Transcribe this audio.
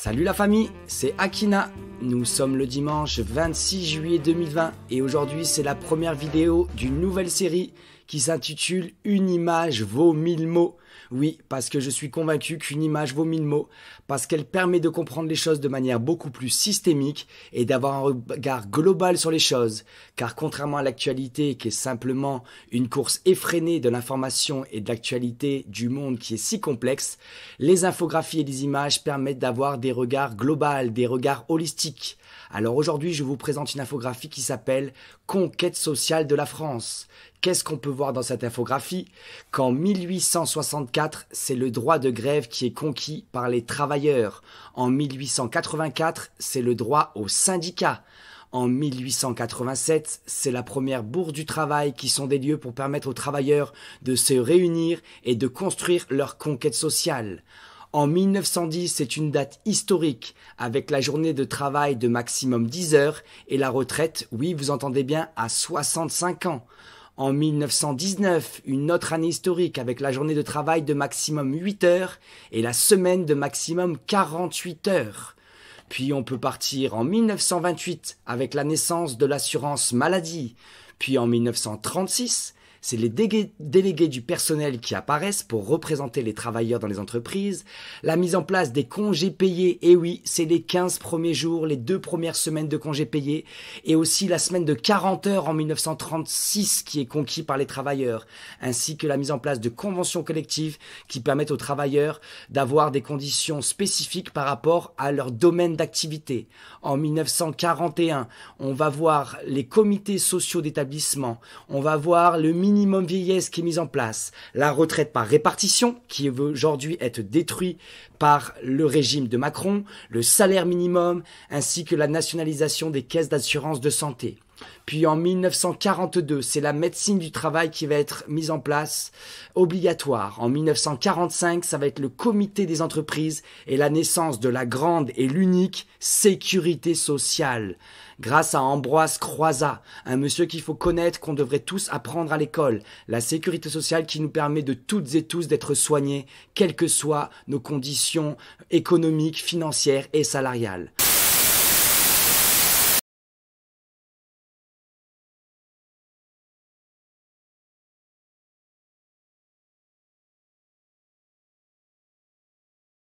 Salut la famille, c'est Akina. Nous sommes le dimanche 26 juillet 2020 et aujourd'hui c'est la première vidéo d'une nouvelle série qui s'intitule Une image vaut mille mots. Oui, parce que je suis convaincu qu'une image vaut mille mots, parce qu'elle permet de comprendre les choses de manière beaucoup plus systémique et d'avoir un regard global sur les choses, car contrairement à l'actualité qui est simplement une course effrénée de l'information et de l'actualité du monde qui est si complexe, les infographies et les images permettent d'avoir des regards globaux, des regards holistiques. Alors aujourd'hui, je vous présente une infographie qui s'appelle Conquête sociale de la France, Qu'est-ce qu'on peut voir dans cette infographie Qu'en 1864, c'est le droit de grève qui est conquis par les travailleurs. En 1884, c'est le droit au syndicat. En 1887, c'est la première bourse du travail qui sont des lieux pour permettre aux travailleurs de se réunir et de construire leur conquête sociale. En 1910, c'est une date historique, avec la journée de travail de maximum 10 heures et la retraite, oui, vous entendez bien, à 65 ans. En 1919, une autre année historique avec la journée de travail de maximum 8 heures et la semaine de maximum 48 heures. Puis on peut partir en 1928 avec la naissance de l'assurance maladie, puis en 1936 c'est les délégués du personnel qui apparaissent pour représenter les travailleurs dans les entreprises, la mise en place des congés payés, et eh oui, c'est les 15 premiers jours, les deux premières semaines de congés payés, et aussi la semaine de 40 heures en 1936 qui est conquis par les travailleurs, ainsi que la mise en place de conventions collectives qui permettent aux travailleurs d'avoir des conditions spécifiques par rapport à leur domaine d'activité. En 1941, on va voir les comités sociaux d'établissement, on va voir le minimum vieillesse qui est mise en place, la retraite par répartition qui veut aujourd'hui être détruit par le régime de Macron, le salaire minimum ainsi que la nationalisation des caisses d'assurance de santé. Puis en 1942, c'est la médecine du travail qui va être mise en place, obligatoire. En 1945, ça va être le comité des entreprises et la naissance de la grande et l'unique sécurité sociale. Grâce à Ambroise Croizat, un monsieur qu'il faut connaître, qu'on devrait tous apprendre à l'école, la sécurité sociale qui nous permet de toutes et tous d'être soignés, quelles que soient nos conditions économiques, financières et salariales.